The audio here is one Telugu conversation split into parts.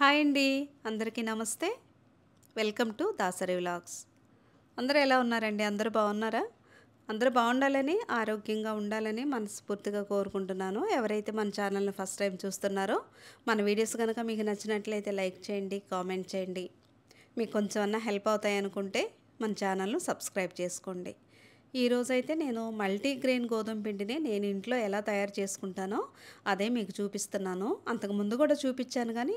హాయ్ అండి అందరికీ నమస్తే వెల్కమ్ టు దాసరి వ్లాగ్స్ అందరూ ఎలా ఉన్నారండి అందరూ బాగున్నారా అందరూ బాగుండాలని ఆరోగ్యంగా ఉండాలని మనస్ఫూర్తిగా కోరుకుంటున్నాను ఎవరైతే మన ఛానల్ని ఫస్ట్ టైం చూస్తున్నారో మన వీడియోస్ కనుక మీకు నచ్చినట్లయితే లైక్ చేయండి కామెంట్ చేయండి మీకు కొంచెం అన్నా హెల్ప్ అవుతాయి అనుకుంటే మన ఛానల్ను సబ్స్క్రైబ్ చేసుకోండి ఈరోజైతే నేను మల్టీగ్రెయిన్ గోధుమ పిండిని నేను ఇంట్లో ఎలా తయారు చేసుకుంటానో అదే మీకు చూపిస్తున్నాను అంతకుముందు కూడా చూపించాను కానీ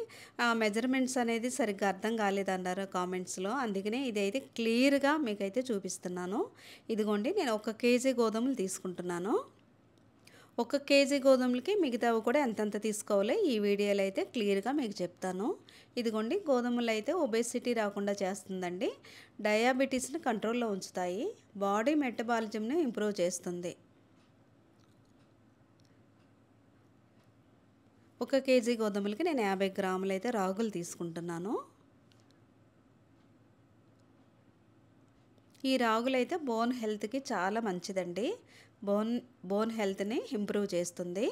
మెజర్మెంట్స్ అనేది సరిగ్గా అర్థం కాలేదన్నారు కామెంట్స్లో అందుకనే ఇదైతే క్లియర్గా మీకైతే చూపిస్తున్నాను ఇదిగోండి నేను ఒక కేజీ గోధుమలు తీసుకుంటున్నాను ఒక కేజీ గోధుమలకి మిగతావి కూడా ఎంతెంత తీసుకోవాలి ఈ వీడియోలో అయితే క్లియర్గా మీకు చెప్తాను ఇదిగోండి గోధుమలు అయితే ఒబేసిటీ రాకుండా చేస్తుందండి డయాబెటీస్ని కంట్రోల్లో ఉంచుతాయి బాడీ మెటబాలిజంని ఇంప్రూవ్ చేస్తుంది ఒక కేజీ గోధుమలకి నేను యాభై గ్రాములు అయితే రాగులు తీసుకుంటున్నాను ఈ రాగులు అయితే బోన్ హెల్త్కి చాలా మంచిదండి బోన్ బోన్ హెల్త్ని ఇంప్రూవ్ చేస్తుంది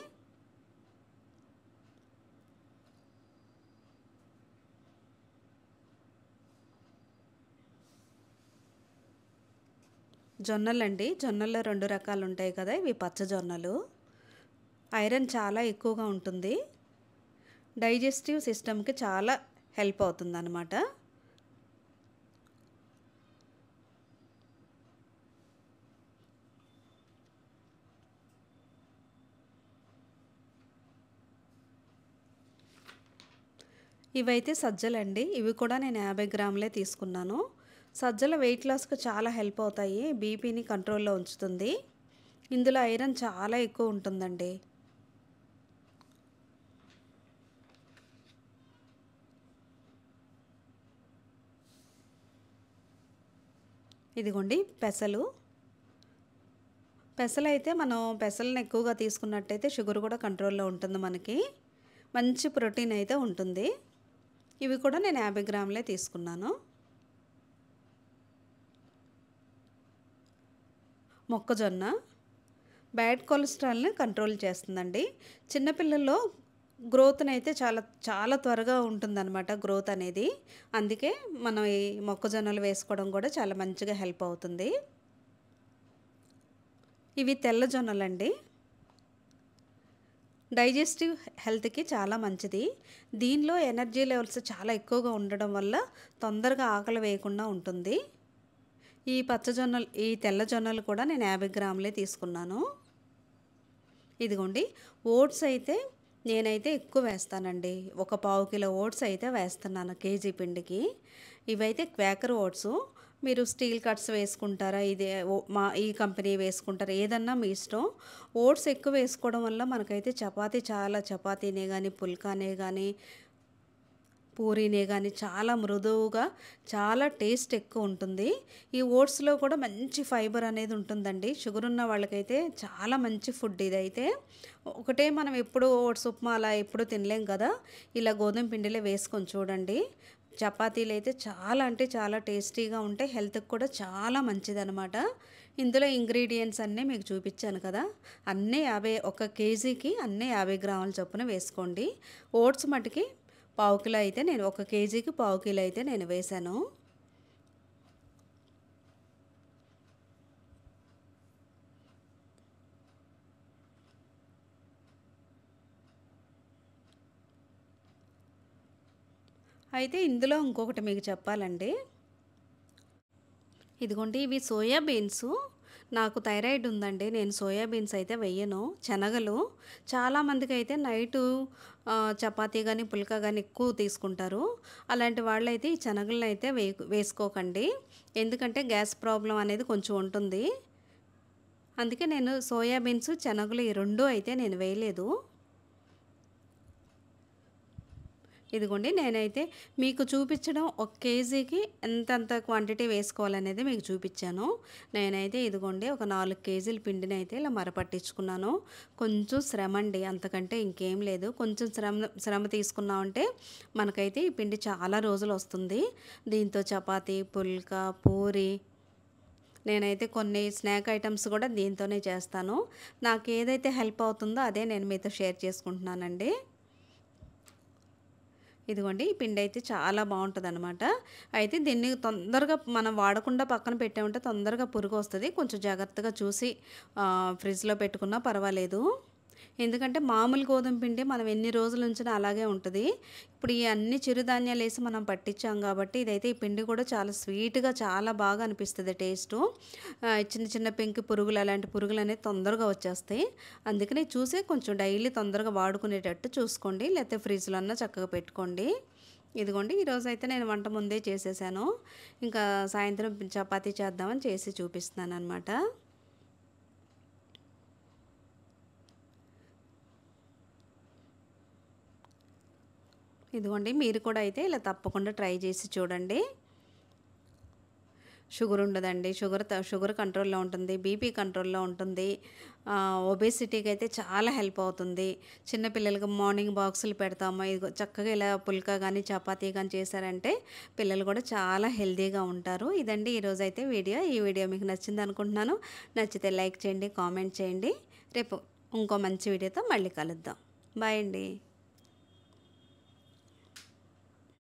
జొన్నలు అండి జొన్నల్లో రెండు రకాలు ఉంటాయి కదా ఇవి పచ్చ జొన్నలు ఐరన్ చాలా ఎక్కువగా ఉంటుంది డైజెస్టివ్ సిస్టమ్కి చాలా హెల్ప్ అవుతుంది ఇవైతే సజ్జలండి ఇవి కూడా నేను యాభై గ్రాములే తీసుకున్నాను సజ్జల వెయిట్ లాస్కు చాలా హెల్ప్ అవుతాయి బీపీని కంట్రోల్లో ఉంచుతుంది ఇందులో ఐరన్ చాలా ఎక్కువ ఉంటుందండి ఇదిగోండి పెసలు పెసలు అయితే మనం పెసలను ఎక్కువగా తీసుకున్నట్టయితే షుగర్ కూడా కంట్రోల్లో ఉంటుంది మనకి మంచి ప్రోటీన్ అయితే ఉంటుంది ఇవి కూడా నేను యాభై గ్రాములే తీసుకున్నాను మొక్కజొన్న బ్యాడ్ కొలెస్ట్రాల్ని కంట్రోల్ చేస్తుందండి చిన్నపిల్లల్లో గ్రోత్ని అయితే చాలా చాలా త్వరగా ఉంటుందన్నమాట గ్రోత్ అనేది అందుకే మనం ఈ మొక్కజొన్నలు వేసుకోవడం కూడా చాలా మంచిగా హెల్ప్ అవుతుంది ఇవి తెల్ల జొన్నలండి డైజెస్టివ్ హెల్త్కి చాలా మంచిది దీనిలో ఎనర్జీ లెవెల్స్ చాలా ఎక్కువగా ఉండడం వల్ల తొందరగా ఆకలి వేయకుండా ఉంటుంది ఈ పచ్చజొన్నలు ఈ తెల్ల జొన్నలు కూడా నేను యాభై గ్రాములే తీసుకున్నాను ఇదిగోండి ఓట్స్ అయితే నేనైతే ఎక్కువ వేస్తానండి ఒక పావు కిలో ఓట్స్ అయితే వేస్తున్నాను కేజీ పిండికి ఇవైతే క్వాకర్ ఓట్సు మీరు స్టీల్ కట్స్ వేసుకుంటారా ఇదే మా ఈ కంపెనీ వేసుకుంటారా ఏదన్నా మీ ఇష్టం ఓట్స్ ఎక్కువ వేసుకోవడం వల్ల మనకైతే చపాతి చాలా చపాతీనే కానీ పుల్కానే కానీ పూరీనే కానీ చాలా మృదువుగా చాలా టేస్ట్ ఎక్కువ ఉంటుంది ఈ ఓట్స్లో కూడా మంచి ఫైబర్ అనేది ఉంటుందండి షుగర్ ఉన్న వాళ్ళకైతే చాలా మంచి ఫుడ్ ఇదైతే ఒకటే మనం ఎప్పుడు ఓట్స్ ఉప్మా అలా ఎప్పుడు తినలేం కదా ఇలా గోధుమ పిండిలో వేసుకొని చూడండి చపాతీలు అయితే చాలా అంటే చాలా టేస్టీగా ఉంటాయి హెల్త్కి కూడా చాలా మంచిదనమాట ఇందులో ఇంగ్రీడియంట్స్ అన్నీ మీకు చూపించాను కదా అన్నీ యాభై ఒక కేజీకి అన్నీ యాభై గ్రాముల చొప్పున వేసుకోండి ఓట్స్ మటుకి పావు కిలో అయితే నేను ఒక కేజీకి పావు కిలో అయితే నేను వేశాను అయితే ఇందులో ఇంకొకటి మీకు చెప్పాలండి ఇదిగోండి ఇవి సోయాబీన్స్ నాకు థైరాయిడ్ ఉందండి నేను సోయాబీన్స్ అయితే వెయ్యను శనగలు చాలామందికి అయితే నైటు చపాతీ కానీ పుల్క కానీ ఎక్కువ తీసుకుంటారు అలాంటి వాళ్ళైతే ఈ శనగలను అయితే వే వేసుకోకండి ఎందుకంటే గ్యాస్ ప్రాబ్లం అనేది కొంచెం ఉంటుంది అందుకే నేను సోయాబీన్స్ శనగలు ఈ రెండు అయితే నేను వేయలేదు ఇదిగోండి నేనైతే మీకు చూపించడం ఒక కేజీకి ఎంతంత క్వాంటిటీ వేసుకోవాలనేది మీకు చూపించాను నేనైతే ఇదిగోండి ఒక నాలుగు కేజీల పిండిని అయితే ఇలా మరపట్టించుకున్నాను కొంచెం శ్రమ అండి అంతకంటే ఇంకేం లేదు కొంచెం శ్రమ శ్రమ తీసుకున్నామంటే మనకైతే ఈ పిండి చాలా రోజులు వస్తుంది దీంతో చపాతీ పుల్కా పూరి నేనైతే కొన్ని స్నాక్ ఐటమ్స్ కూడా దీంతోనే చేస్తాను నాకు ఏదైతే హెల్ప్ అవుతుందో అదే నేను మీతో షేర్ చేసుకుంటున్నానండి ఇదిగోండి ఈ పిండి అయితే చాలా బాగుంటుంది అనమాట అయితే దీన్ని తొందరగా మనం వాడకుండా పక్కన పెట్టామంటే తొందరగా పురుగు వస్తుంది కొంచెం జాగ్రత్తగా చూసి ఫ్రిడ్జ్లో పెట్టుకున్నా పర్వాలేదు ఎందుకంటే మామూలు గోధుమ పిండి మనం ఎన్ని రోజులు ఉంచినా అలాగే ఉంటుంది ఇప్పుడు ఈ అన్ని చిరుధాన్యాలు వేసి మనం పట్టించాం కాబట్టి ఇదైతే ఈ పిండి కూడా చాలా స్వీట్గా చాలా బాగా అనిపిస్తుంది టేస్టు చిన్న చిన్న పెంకి పురుగులు అలాంటి పురుగులు అనేది తొందరగా వచ్చేస్తాయి అందుకని చూసి కొంచెం డైలీ తొందరగా వాడుకునేటట్టు చూసుకోండి లేకపోతే ఫ్రిడ్జ్లో అన్నా చక్కగా పెట్టుకోండి ఇదిగోండి ఈరోజు అయితే నేను వంట ముందే చేసేసాను ఇంకా సాయంత్రం చపాతీ చేద్దామని చేసి చూపిస్తున్నాను అనమాట ఇదిగోండి మీరు కూడా అయితే ఇలా తప్పకుండా ట్రై చేసి చూడండి షుగర్ ఉండదండి షుగర్ షుగర్ కంట్రోల్లో ఉంటుంది బీపీ కంట్రోల్లో ఉంటుంది ఒబేసిటీకి అయితే చాలా హెల్ప్ అవుతుంది చిన్నపిల్లలకి మార్నింగ్ బాక్సులు పెడతాము ఇది చక్కగా ఇలా పుల్కా కానీ చపాతీ కానీ చేశారంటే పిల్లలు కూడా చాలా హెల్తీగా ఉంటారు ఇదండి ఈరోజు అయితే వీడియో ఈ వీడియో మీకు నచ్చింది అనుకుంటున్నాను నచ్చితే లైక్ చేయండి కామెంట్ చేయండి రేపు ఇంకో మంచి వీడియోతో మళ్ళీ కలుద్దాం బాయ్ అండి